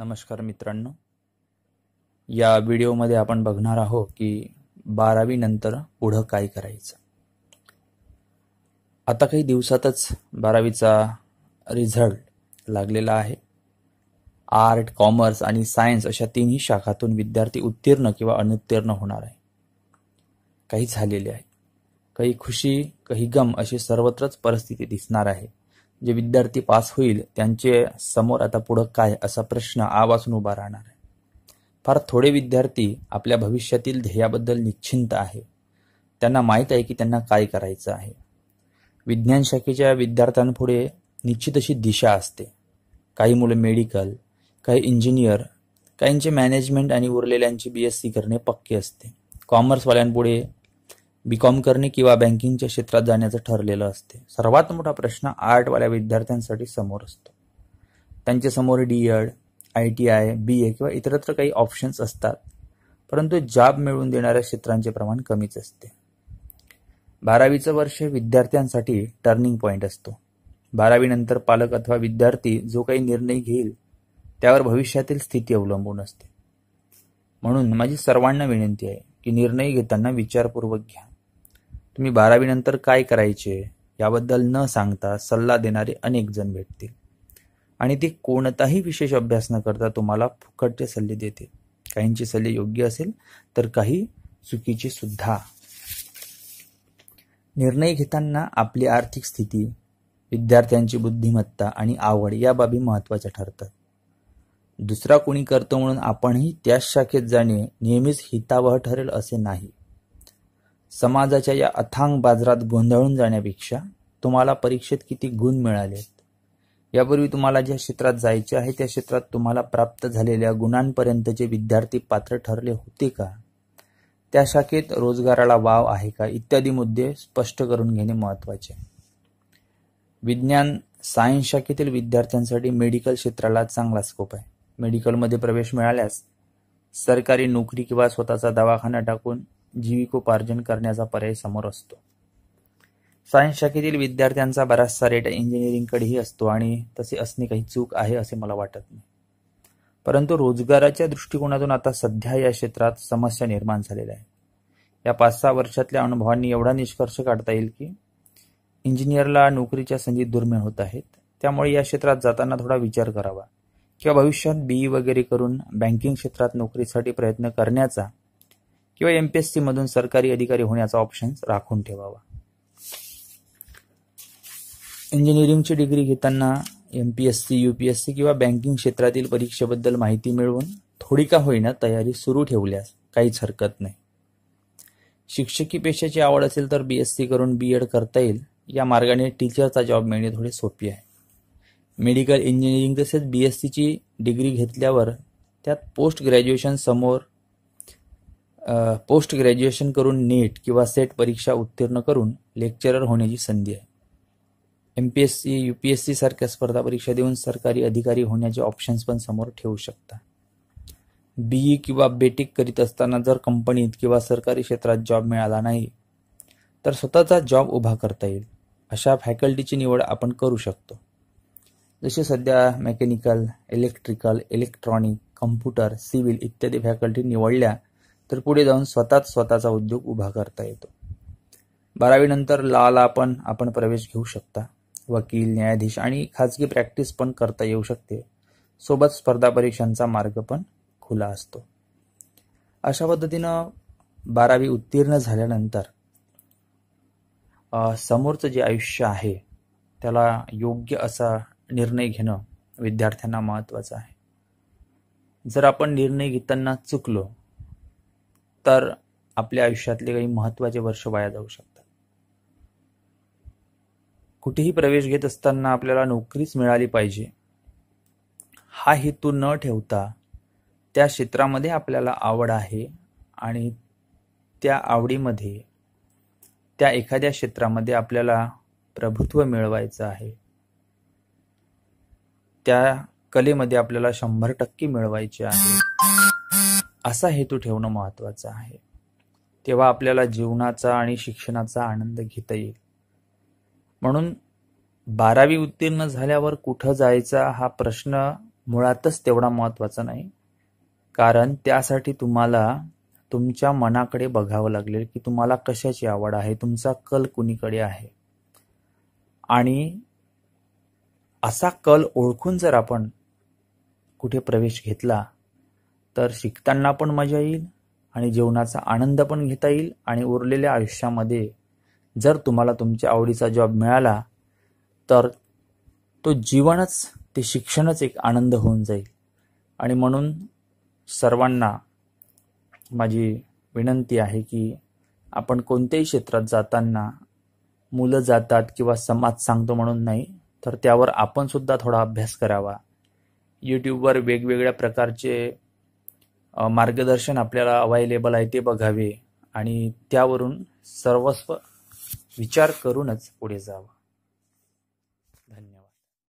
नमस्कार मित्रांनो या व्हिडिओमध्ये आपण बघणार आहोत की बारावी नंतर पुढं काय करायचं आता काही दिवसातच बारावीचा रिझल्ट लागलेला आहे आर्ट कॉमर्स आणि सायन्स अशा तीनही शाखातून विद्यार्थी उत्तीर्ण किंवा अनुत्तीर्ण होणार आहे काही झालेले आहे काही खुशी काही गम अशी सर्वत्रच परिस्थिती दिसणार आहे जे विद्यार्थी पास होईल त्यांचे समोर आता पुढं काय असा प्रश्न आवाजून उभा राहणार आहे फार थोडे विद्यार्थी आपल्या भविष्यातील ध्येयाबद्दल निश्चिंत आहे त्यांना माहीत आहे की त्यांना काय करायचं आहे विज्ञान शाखेच्या विद्यार्थ्यांपुढे निश्चित अशी दिशा असते काही मुलं मेडिकल काही इंजिनियर काहींचे मॅनेजमेंट आणि उरलेल्यांची बी एस सी करणे पक्के असते कॉमर्सवाल्यांपुढे बी कॉम करणे किंवा बँकिंगच्या क्षेत्रात जाण्याचं ठरलेलं असते सर्वात मोठा प्रश्न आर्टवाल्या विद्यार्थ्यांसाठी समोर असतो त्यांच्या समोर D Ed I T I B A किंवा इतरत्र काही ऑप्शन्स असतात परंतु जॉब मिळवून देणाऱ्या क्षेत्रांचे प्रमाण कमीच असते बारावीचं वर्ष विद्यार्थ्यांसाठी टर्निंग पॉईंट असतो बारावीनंतर पालक अथवा विद्यार्थी जो काही निर्णय घेईल त्यावर भविष्यातील स्थिती अवलंबून असते म्हणून माझी सर्वांना विनंती आहे की निर्णय घेताना विचारपूर्वक घ्या तुम्ही बारावीनंतर काय करायचे याबद्दल न सांगता सल्ला देणारे अनेक जण भेटतील आणि ते कोणताही विशेष अभ्यास न करता तुम्हाला फुकटचे सल्ले देतील काहींची सल्ले योग्य असेल तर काही चुकीचे सुद्धा निर्णय घेताना आपली आर्थिक स्थिती विद्यार्थ्यांची बुद्धिमत्ता आणि आवड या बाबी महत्त्वाच्या ठरतात दुसरा कोणी करतो म्हणून आपणही त्याच शाखेत जाणे नेहमीच हितावह ठरेल असे नाही समाजाच्या या अथांग बाजारात गोंधळून जाण्यापेक्षा तुम्हाला परीक्षेत किती गुण मिळाले यापूर्वी तुम्हाला ज्या क्षेत्रात जायचे आहे त्या क्षेत्रात तुम्हाला प्राप्त झालेल्या गुणांपर्यंतचे विद्यार्थी पात्र ठरले होते का त्या शाखेत रोजगाराला वाव आहे का इत्यादी मुद्दे स्पष्ट करून घेणे महत्त्वाचे आहे विज्ञान सायन्स शाखेतील विद्यार्थ्यांसाठी मेडिकल क्षेत्राला चांगला स्कोप आहे मेडिकलमध्ये प्रवेश मिळाल्यास सरकारी नोकरी किंवा स्वतःचा दवाखाना टाकून जीविकोपार्जन करण्याचा पर्याय समोर असतो सायन्स शाखेतील विद्यार्थ्यांचा बराचसा रेट इंजिनिअरिंगकडेही असतो आणि तसे असणे काही चूक आहे असे मला वाटत नाही परंतु रोजगाराच्या दृष्टिकोनातून आता सध्या या क्षेत्रात समस्या निर्माण झालेल्या आहे या पाच सहा वर्षातल्या अनुभवांनी एवढा निष्कर्ष काढता येईल की इंजिनियरला नोकरीच्या संधी दुर्मिळ होत आहेत त्यामुळे या क्षेत्रात जाताना थोडा विचार करावा किंवा भविष्यात बीई e वगैरे करून बँकिंग क्षेत्रात नोकरीसाठी प्रयत्न करण्याचा किंवा एम पी एमपीएससी मधून सरकारी अधिकारी होण्याचा ऑप्शन राखून ठेवावा इंजिनिअरिंगची डिग्री घेताना M P S S C किंवा बँकिंग क्षेत्रातील परीक्षेबद्दल माहिती मिळवून थोडी का होईना तयारी सुरू ठेवल्यास काहीच हरकत नाही शिक्षकी पेशाची आवड असेल तर बी एस सी करून बी एड करता येईल या मार्गाने टीचरचा जॉब मिळणे थोडे सोपे आहे मेडिकल इंजिनिअरिंग तसेच बी एस सीची डिग्री घेतल्यावर त्यात पोस्ट ग्रॅज्युएशन समोर पोस्ट ग्रॅज्युएशन करून नीट किंवा सेट परीक्षा उत्तीर्ण करून लेक्चरर होण्याची संधी आहे M P S C U P S सारख्या स्पर्धा परीक्षा देऊन सरकारी अधिकारी होण्याचे ऑप्शन्स पण समोर ठेवू शकता बीई e किंवा बेटिक करीत असताना जर कंपनीत किंवा सरकारी क्षेत्रात जॉब मिळाला नाही तर स्वतःचा जॉब उभा करता येईल अशा फॅकल्टीची निवड आपण करू शकतो जसे सध्या mechanical electrical electronic computer civil इत्यादी फॅकल्टी निवडल्या तर पुढे जाऊन स्वतःच स्वतःचा उद्योग उभा करता येतो बारावीनंतर लाला पण आपण प्रवेश घेऊ शकता वकील न्यायाधीश आणि खाजगी प्रॅक्टिस पण करता येऊ शकते सोबत स्पर्धा परीक्षांचा मार्ग पण खुला असतो अशा पद्धतीनं बारावी उत्तीर्ण झाल्यानंतर समोरचं जे आयुष्य आहे त्याला योग्य असा निर्णय घेणं विद्यार्थ्यांना महत्त्वाचं आहे जर आपण निर्णय घेताना चुकलो तर आपल्या आयुष्यातले काही महत्वाचे वर्ष वाया जाऊ शकतात कुठेही प्रवेश घेत असताना आपल्याला नोकरीच मिळाली पाहिजे हा हेतू न ठेवता त्या क्षेत्रामध्ये आपल्याला आवड आहे आणि त्या आवडीमध्ये त्या एखाद्या क्षेत्रामध्ये आपल्याला प्रभुत्व मिळवायचं आहे त्या कलेमध्ये आपल्याला शंभर टक्के मिळवायचे आहे असा हेतू ठेवणं महत्त्वाचं आहे तेव्हा आपल्याला जीवनाचा आणि शिक्षणाचा आनंद घेता येईल म्हणून बारावी उत्तीर्ण झाल्यावर कुठं जायचा हा प्रश्न मुळातच तेवढा महत्त्वाचा नाही कारण त्यासाठी तुम्हाला तुमच्या मनाकडे बघावं लागेल की तुम्हाला कशाची आवड आहे तुमचा कल कुणीकडे आहे आणि असा कल ओळखून जर आपण कुठे प्रवेश घेतला तर शिकताना पण मजा येईल आणि जेवणाचा आनंद पण घेता येईल आणि उरलेल्या आयुष्यामध्ये जर तुम्हाला तुमच्या आवडीचा जॉब मिळाला तर तो जीवनच ते शिक्षणच एक आनंद होऊन जाईल आणि म्हणून सर्वांना माझी विनंती आहे की आपण कोणत्याही क्षेत्रात जाताना मुलं जातात किंवा समाज सांगतो म्हणून नाही तर त्यावर आपणसुद्धा थोडा अभ्यास करावा यूट्यूबवर वेगवेगळ्या प्रकारचे मार्गदर्शन आपल्याला अवायलेबल आहे ते बघावे आणि त्यावरून सर्वस्व विचार करूनच पुढे जावं